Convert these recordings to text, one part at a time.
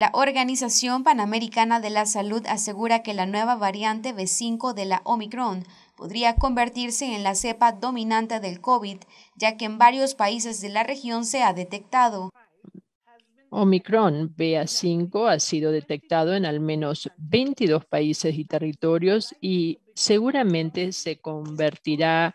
La Organización Panamericana de la Salud asegura que la nueva variante B5 de la Omicron podría convertirse en la cepa dominante del COVID, ya que en varios países de la región se ha detectado. Omicron b 5 ha sido detectado en al menos 22 países y territorios y seguramente se convertirá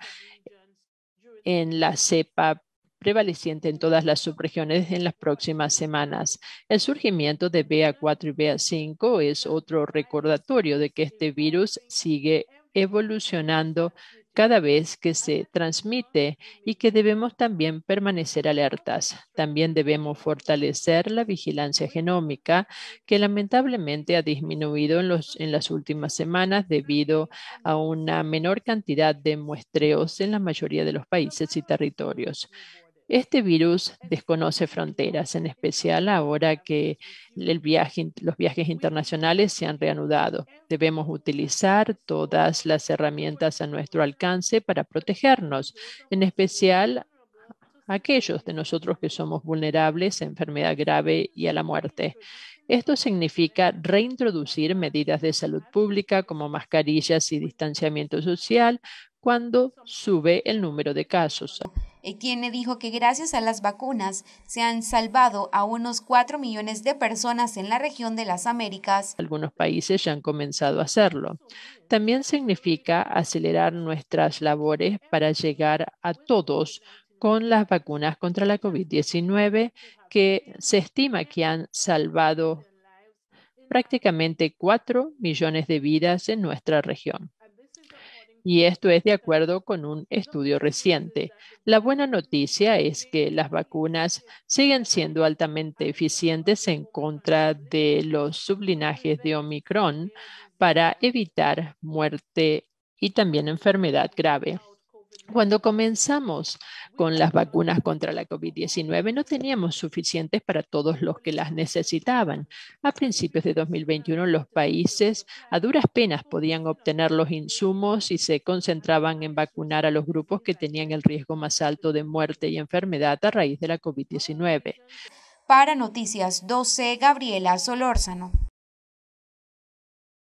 en la cepa prevaleciente en todas las subregiones en las próximas semanas. El surgimiento de BA4 y BA5 es otro recordatorio de que este virus sigue evolucionando cada vez que se transmite y que debemos también permanecer alertas. También debemos fortalecer la vigilancia genómica que lamentablemente ha disminuido en, en las últimas semanas debido a una menor cantidad de muestreos en la mayoría de los países y territorios. Este virus desconoce fronteras, en especial ahora que los viajes internacionales se han reanudado. Debemos utilizar todas las herramientas a nuestro alcance para protegernos, en especial aquellos de nosotros que somos vulnerables a enfermedad grave y a la muerte. Esto significa reintroducir medidas de salud pública como mascarillas y distanciamiento social cuando sube el número de casos. Eh, quien dijo que gracias a las vacunas se han salvado a unos 4 millones de personas en la región de las Américas. Algunos países ya han comenzado a hacerlo. También significa acelerar nuestras labores para llegar a todos con las vacunas contra la COVID-19 que se estima que han salvado prácticamente 4 millones de vidas en nuestra región y esto es de acuerdo con un estudio reciente. La buena noticia es que las vacunas siguen siendo altamente eficientes en contra de los sublinajes de Omicron para evitar muerte y también enfermedad grave. Cuando comenzamos con las vacunas contra la COVID-19, no teníamos suficientes para todos los que las necesitaban. A principios de 2021, los países a duras penas podían obtener los insumos y se concentraban en vacunar a los grupos que tenían el riesgo más alto de muerte y enfermedad a raíz de la COVID-19. Para Noticias 12, Gabriela Solórzano.